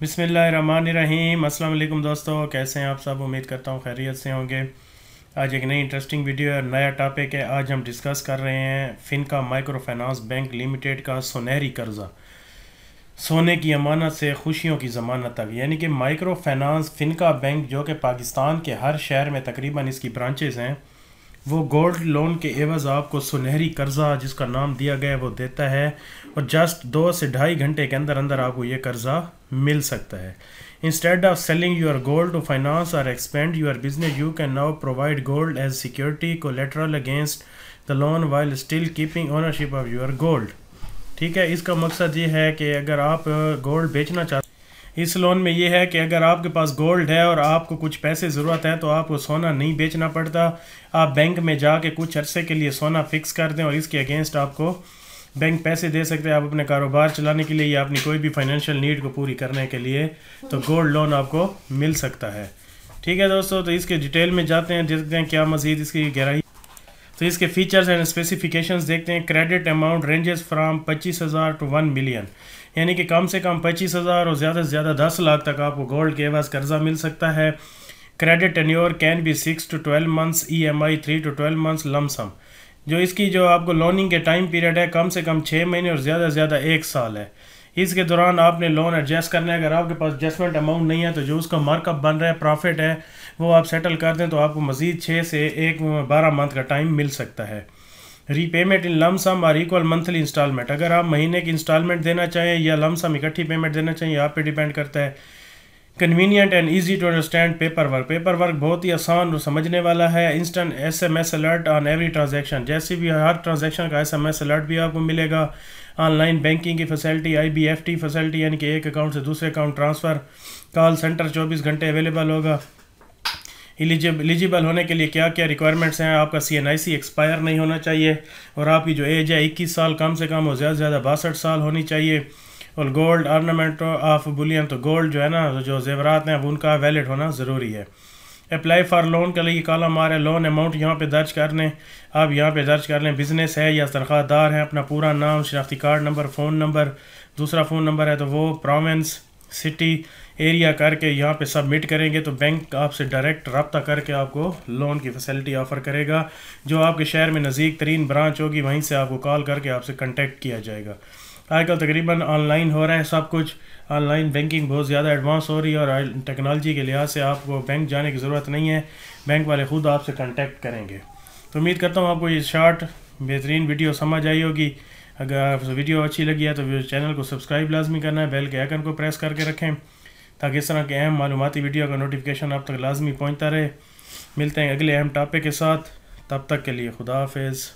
बिसमीम अल्लाम दोस्तों कैसे हैं आप सब उम्मीद करता हूँ खैरियत से होंगे आज एक नई इंटरेस्टिंग वीडियो और नया टॉपिक है आज हम डिस्कस कर रहे हैं FINCA micro finance bank limited का सुनहरी कर्जा सोने की अमानत से खुशियों की ज़मानत तक यानी कि माइक्रो फाइनानस फिनका बैंक जो कि पाकिस्तान के हर शहर में तकरीबन इसकी ब्रांचेज़ हैं वो गोल्ड लोन के एवज आपको सुनहरी कर्जा जिसका नाम दिया गया है वो देता है और जस्ट दो से ढाई घंटे के अंदर अंदर आपको ये कर्जा मिल सकता है instead of selling your gold to finance और expand your business you can now provide gold as security collateral against the loan while still keeping ownership of your gold ठीक है इसका मकसद ये है कि अगर आप गोल्ड uh, बेचना चाहते इस लोन में यह है कि अगर आपके पास गोल्ड है और आपको कुछ पैसे ज़रूरत है तो आपको सोना नहीं बेचना पड़ता आप बैंक में जाके कुछ अरसे के लिए सोना फिक्स कर दें और इसके अगेंस्ट आपको बैंक पैसे दे सकते हैं आप अपने कारोबार चलाने के लिए या अपनी कोई भी फाइनेंशियल नीड को पूरी करने के लिए तो गोल्ड लोन आपको मिल सकता है ठीक है दोस्तों तो इसके डिटेल में जाते हैं देखते हैं क्या मज़ीद इसकी गहराई तो इसके फीचर्स एंड स्पेसिफिकेशंस देखते हैं क्रेडिट अमाउंट रेंजेस फ्राम पच्चीस हज़ार टू वन मिलियन यानी कि कम से कम पच्चीस हज़ार और ज़्यादा से ज़्यादा दस लाख तक आपको गोल्ड के एवज कर्जा मिल सकता है credit tenure can be six to twelve months E M I three to twelve months lump sum जो इसकी जो आपको लोनिंग के टाइम पीरियड है कम से कम छः महीने और ज़्यादा से ज़्यादा एक साल है इसके दौरान आपने लोन एडजस्ट करना है अगर आपके पास एडजस्टमेंट अमाउंट नहीं है तो जो उसका मार्कअप बन रहा है प्रॉफिट है वो आप सेटल कर दें तो आपको मज़ीद छः से एक बारह मंथ का टाइम मिल सकता है रीपेमेंट इन लम सम और इक्वल मंथली इंस्टॉलमेंट अगर आप महीने की इंस्टॉलमेंट देना चाहें या लम सम इकट्ठी पेमेंट देना चाहिए आप पे डिपेंड करता है convenient and easy to understand paper work paper work बहुत ही आसान और समझने वाला है instant S M S alert on every transaction जैसे भी हर ट्रांजेक्शन का एस एम एस अलर्ट भी आपको मिलेगा ऑनलाइन बैंकिंग की फैसिलिटी आईबीएफटी फैसिलिटी यानी कि एक अकाउंट से दूसरे अकाउंट ट्रांसफ़र कॉल सेंटर चौबीस घंटे अवेलेबल होगा एलिजिबल एलिजिबल होने के लिए क्या क्या रिक्वायरमेंट्स हैं आपका सी एन आई सी एक्सपायर नहीं होना चाहिए और आपकी जो एज है इक्कीस साल कम से कम और ज़्यादा से ज़्यादा बासठ साल होनी चाहिए और गोल्ड आर्नामेंट ऑफ बुलियन तो गोल्ड जो है ना जो जेवरात हैं अब उनका वैलिड होना ज़रूरी है अप्लाई फॉर लोन के लिए कॉलम आ रहा है लोन अमाउंट यहाँ पे दर्ज कर लें आप यहाँ पे दर्ज कर लें बिजनेस है या तनख्वाहदार है अपना पूरा नाम शनाख्ती कार्ड नंबर फ़ोन नंबर दूसरा फ़ोन नंबर है तो वो प्रोवेंस सिटी एरिया करके यहाँ पे सबमिट करेंगे तो बैंक आपसे डायरेक्ट रबता करके आपको लोन की फैसिलिटी ऑफ़र करेगा जो आपके शहर में नज़दीक तरीन ब्रांच होगी वहीं से आपको कॉल करके आपसे कंटेक्ट किया जाएगा आजकल तकरीबन ऑनलाइन हो रहा है सब कुछ ऑनलाइन बैंकिंग बहुत ज़्यादा एडवांस हो रही है और टेक्नोलॉजी के लिहाज से आपको बैंक जाने की ज़रूरत नहीं है बैंक वाले खुद आपसे कॉन्टेक्ट करेंगे तो उम्मीद करता हूँ आपको ये शॉर्ट बेहतरीन वीडियो समझ आई होगी अगर वीडियो अच्छी लगी है तो चैनल को सब्सक्राइब लाजमी करना है बेल के आइकन को प्रेस करके रखें ताकि इस तरह के अहम मालूमती वीडियो का नोटिफिकेशन आप तक लाजमी पहुँचता रहे मिलते हैं अगले अहम टॉपिक के साथ तब तक के लिए खुदा हाफिज़